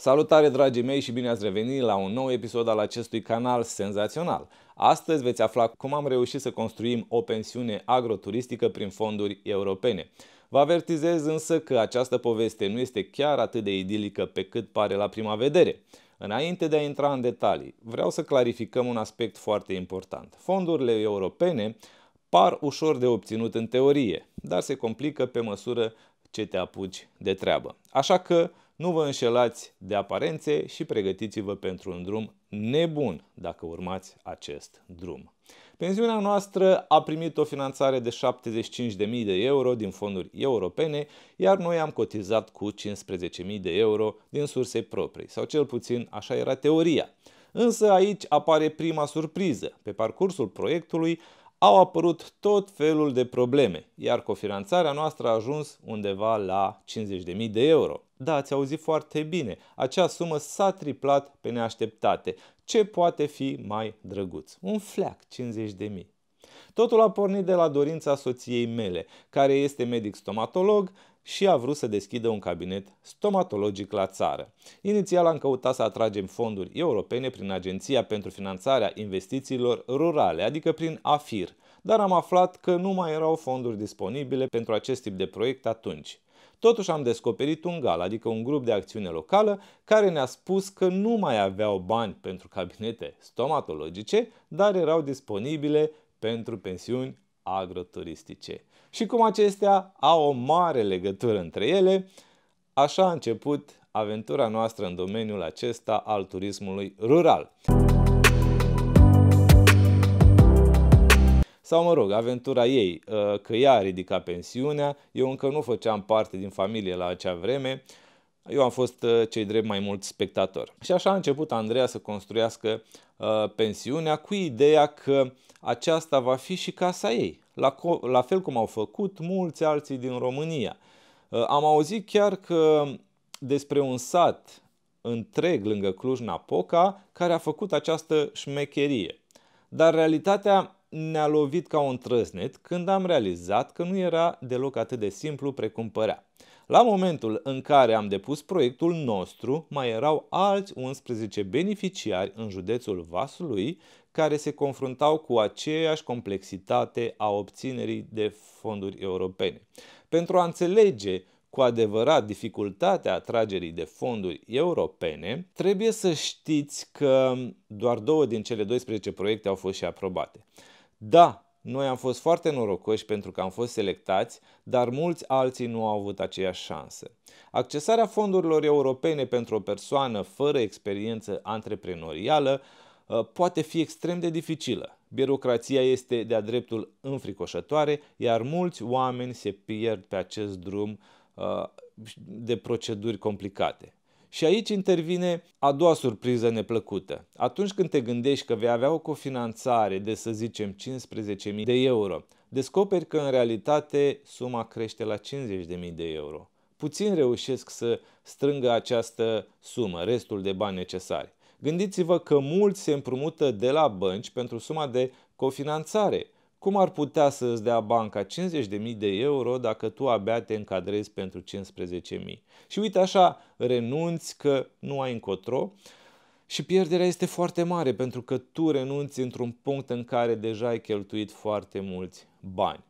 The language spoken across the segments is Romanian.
Salutare dragii mei și bine ați revenit la un nou episod al acestui canal senzațional. Astăzi veți afla cum am reușit să construim o pensiune agroturistică prin fonduri europene. Vă avertizez însă că această poveste nu este chiar atât de idilică pe cât pare la prima vedere. Înainte de a intra în detalii, vreau să clarificăm un aspect foarte important. Fondurile europene par ușor de obținut în teorie, dar se complică pe măsură ce te apuci de treabă. Așa că nu vă înșelați de aparențe și pregătiți-vă pentru un drum nebun dacă urmați acest drum. Pensiunea noastră a primit o finanțare de 75.000 de euro din fonduri europene, iar noi am cotizat cu 15.000 de euro din surse proprii, sau cel puțin așa era teoria. Însă aici apare prima surpriză. Pe parcursul proiectului au apărut tot felul de probleme, iar cofinanțarea noastră a ajuns undeva la 50.000 de euro. Da, ați auzit foarte bine. Acea sumă s-a triplat pe neașteptate. Ce poate fi mai drăguț? Un fleac, 50 de mii. Totul a pornit de la dorința soției mele, care este medic stomatolog și a vrut să deschidă un cabinet stomatologic la țară. Inițial am căutat să atragem fonduri europene prin Agenția pentru Finanțarea Investițiilor Rurale, adică prin AFIR, dar am aflat că nu mai erau fonduri disponibile pentru acest tip de proiect atunci. Totuși am descoperit un gal, adică un grup de acțiune locală, care ne-a spus că nu mai aveau bani pentru cabinete stomatologice, dar erau disponibile pentru pensiuni agroturistice. Și cum acestea au o mare legătură între ele, așa a început aventura noastră în domeniul acesta al turismului rural. sau mă rog, aventura ei, uh, că ea a ridicat pensiunea, eu încă nu făceam parte din familie la acea vreme, eu am fost uh, cei drept mai mult spectator. Și așa a început Andreea să construiască uh, pensiunea cu ideea că aceasta va fi și casa ei, la, fel cum au făcut mulți alții din România. Am auzit chiar că despre un sat întreg lângă Cluj-Napoca care a făcut această șmecherie. Dar realitatea ne-a lovit ca un trăsnet când am realizat că nu era deloc atât de simplu precum părea. La momentul în care am depus proiectul nostru, mai erau alți 11 beneficiari în județul Vaslui care se confruntau cu aceeași complexitate a obținerii de fonduri europene. Pentru a înțelege cu adevărat dificultatea atragerii de fonduri europene, trebuie să știți că doar două din cele 12 proiecte au fost și aprobate. Da, noi am fost foarte norocoși pentru că am fost selectați, dar mulți alții nu au avut aceeași șansă. Accesarea fondurilor europene pentru o persoană fără experiență antreprenorială uh, poate fi extrem de dificilă. Birocrația este de-a dreptul înfricoșătoare, iar mulți oameni se pierd pe acest drum uh, de proceduri complicate. Și aici intervine a doua surpriză neplăcută. Atunci când te gândești că vei avea o cofinanțare de, să zicem, 15.000 de euro, descoperi că în realitate suma crește la 50.000 de euro. Puțin reușesc să strângă această sumă, restul de bani necesari. Gândiți-vă că mulți se împrumută de la bănci pentru suma de cofinanțare – cum ar putea să îți dea banca 50.000 de euro dacă tu abia te încadrezi pentru 15.000? Și uite așa, renunți că nu ai încotro și pierderea este foarte mare pentru că tu renunți într-un punct în care deja ai cheltuit foarte mulți bani.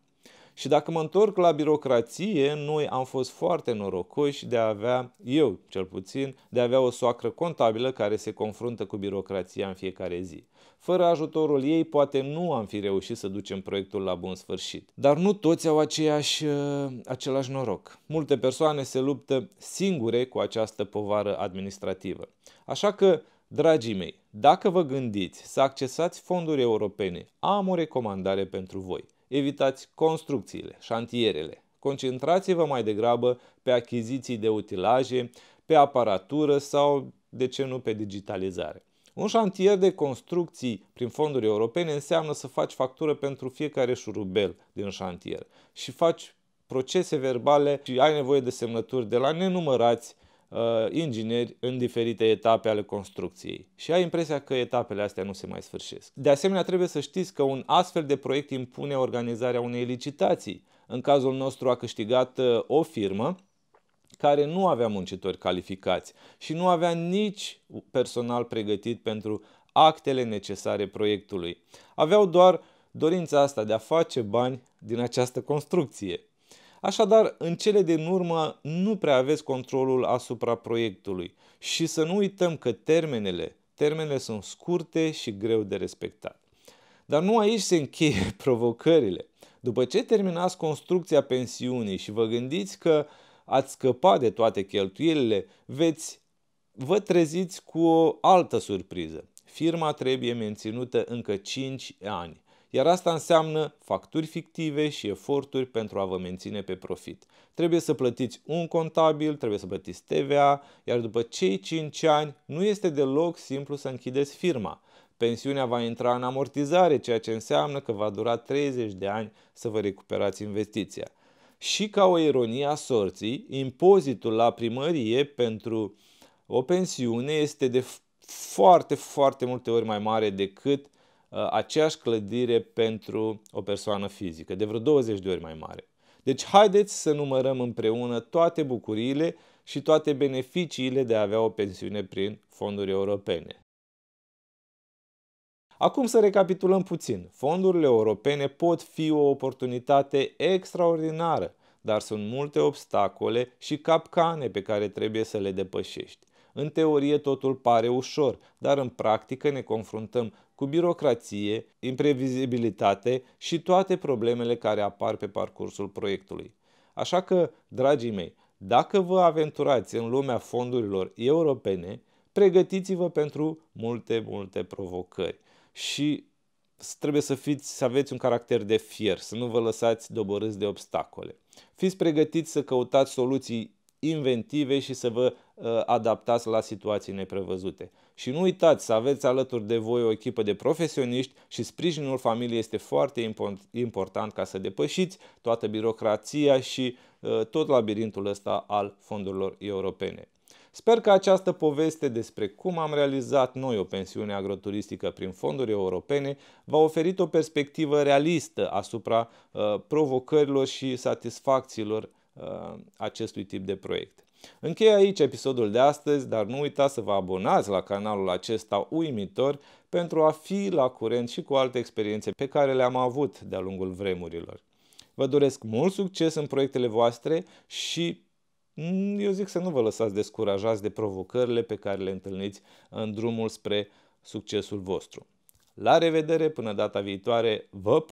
Și dacă mă întorc la birocrație, noi am fost foarte norocoși de a avea, eu cel puțin, de a avea o soacră contabilă care se confruntă cu birocrația în fiecare zi. Fără ajutorul ei, poate nu am fi reușit să ducem proiectul la bun sfârșit. Dar nu toți au aceeași, uh, același noroc. Multe persoane se luptă singure cu această povară administrativă. Așa că Dragii mei, dacă vă gândiți să accesați fonduri europene, am o recomandare pentru voi. Evitați construcțiile, șantierele. Concentrați-vă mai degrabă pe achiziții de utilaje, pe aparatură sau, de ce nu, pe digitalizare. Un șantier de construcții prin fonduri europene înseamnă să faci factură pentru fiecare șurubel din șantier și faci procese verbale și ai nevoie de semnături de la nenumărați uh, ingineri în diferite etape ale construcției și ai impresia că etapele astea nu se mai sfârșesc. De asemenea, trebuie să știți că un astfel de proiect impune organizarea unei licitații. În cazul nostru a câștigat uh, o firmă care nu avea muncitori calificați și nu avea nici personal pregătit pentru actele necesare proiectului. Aveau doar dorința asta de a face bani din această construcție. Așadar, în cele din urmă nu prea aveți controlul asupra proiectului și să nu uităm că termenele, termenele sunt scurte și greu de respectat. Dar nu aici se încheie provocările. După ce terminați construcția pensiunii și vă gândiți că ați scăpat de toate cheltuielile, veți vă treziți cu o altă surpriză. Firma trebuie menținută încă 5 ani iar asta înseamnă facturi fictive și eforturi pentru a vă menține pe profit. Trebuie să plătiți un contabil, trebuie să plătiți TVA, iar după cei 5 ani nu este deloc simplu să închideți firma. Pensiunea va intra în amortizare, ceea ce înseamnă că va dura 30 de ani să vă recuperați investiția. Și ca o ironie a sorții, impozitul la primărie pentru o pensiune este de foarte, foarte multe ori mai mare decât Uh, aceeași clădire pentru o persoană fizică, de vreo 20 de ori mai mare. Deci haideți să numărăm împreună toate bucuriile și toate beneficiile de a avea o pensiune prin fonduri europene. Acum să recapitulăm puțin. Fondurile europene pot fi o oportunitate extraordinară, dar sunt multe obstacole și capcane pe care trebuie să le depășești. În teorie totul pare ușor, dar în practică ne confruntăm cu birocrație, imprevizibilitate și toate problemele care apar pe parcursul proiectului. Așa că, dragii mei, dacă vă aventurați în lumea fondurilor europene, pregătiți-vă pentru multe, multe provocări și trebuie să, fiți, să aveți un caracter de fier, să nu vă lăsați doborâți de obstacole. Fiți pregătiți să căutați soluții inventive și să vă uh, adaptați la situații neprevăzute. Și nu uitați să aveți alături de voi o echipă de profesioniști și sprijinul familiei este foarte important ca să depășiți toată birocrația și uh, tot labirintul ăsta al fondurilor europene. Sper că această poveste despre cum am realizat noi o pensiune agroturistică prin fonduri europene v-a oferit o perspectivă realistă asupra uh, provocărilor și satisfacțiilor uh, acestui tip de proiect. Închei aici episodul de astăzi, dar nu uita să vă abonați la canalul acesta uimitor pentru a fi la curent și cu alte experiențe pe care le-am avut de-a lungul vremurilor. Vă doresc mult succes în proiectele voastre și mm, eu zic să nu vă lăsați descurajați de provocările pe care le întâlniți în drumul spre succesul vostru. La revedere până data viitoare, vă